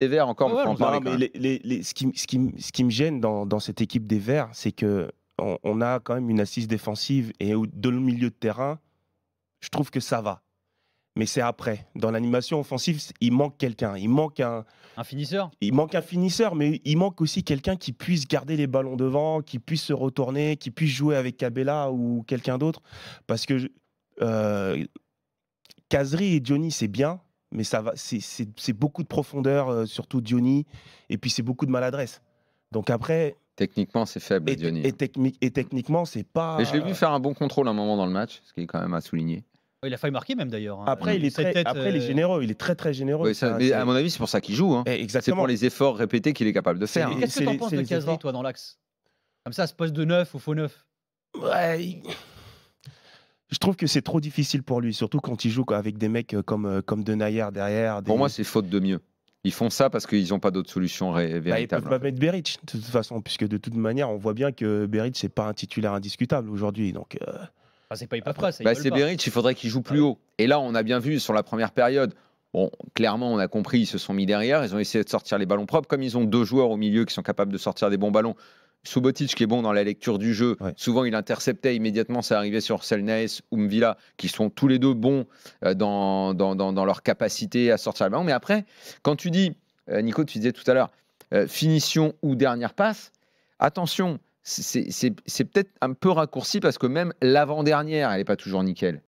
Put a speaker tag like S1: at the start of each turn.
S1: des Verts encore. non, mais
S2: les, ce, qui, ce, qui, ce, qui, me gêne dans, dans cette équipe des Verts, c'est que on, a quand même une assise défensive et de le milieu de terrain, je trouve que ça va. Mais c'est après. Dans l'animation offensive, il manque quelqu'un. Il manque un. finisseur Il manque un finisseur, mais il manque aussi quelqu'un qui puisse garder les ballons devant, qui puisse se retourner, qui puisse jouer avec Cabella ou quelqu'un d'autre. Parce que. Euh, Kazri et Johnny, c'est bien, mais ça va, c'est beaucoup de profondeur, euh, surtout Diony, et puis c'est beaucoup de maladresse. Donc après. Techniquement, c'est faible, Diony. Et, techniquement, c'est pas.
S1: je l'ai vu euh, faire un bon contrôle à un moment dans le match, ce qui est quand même à souligner.
S2: Oh, il a failli marquer même d'ailleurs. Hein. Après, il est très, après, il euh, généreux. Il est très très généreux. à mon
S1: avis, c'est pour ça qu'il joue. Hein. Eh, exactement. C'est pour les efforts répétés qu'il est
S2: capable de faire. Hein. Qu'est-ce que t'en penses de toi, dans l'axe Comme ça, ce poste
S1: de neuf ou faux neuf
S2: Ouais trouve que c'est trop difficile pour lui, surtout quand il joue avec des mecs euh, comme, euh, comme Denayer derrière. Pour moi,
S1: c'est faute de mieux. Ils font ça parce qu'ils n'ont pas d'autre solution bah, véritable. Bah,
S2: peuvent pas mettre Beric, de toute façon, puisque de toute manière, on voit bien que Beric, c'est pas un titulaire indiscutable aujourd'hui. Donc. Euh,
S1: ah, c'est pas, bah, C'est Beric, il faudrait qu'il joue plus haut. Et là, on a bien vu sur la première période, Bon, clairement, on a compris, ils se sont mis derrière, ils ont essayé de sortir les ballons propres. Comme ils ont deux joueurs au milieu qui sont capables de sortir des bons ballons, Subotic qui est bon dans la lecture du jeu, souvent il interceptait immédiatement, ça arrivait sur Selnes ou qui sont tous les deux bons euh, dans, dans, leur capacité à sortir le ballon. Mais après, quand tu dis, euh, Nico, tu disais tout à l'heure, euh, finition ou dernière passe, attention, c'est peut-être un peu raccourci parce que même l'avant-dernière, elle n'est pas toujours nickel.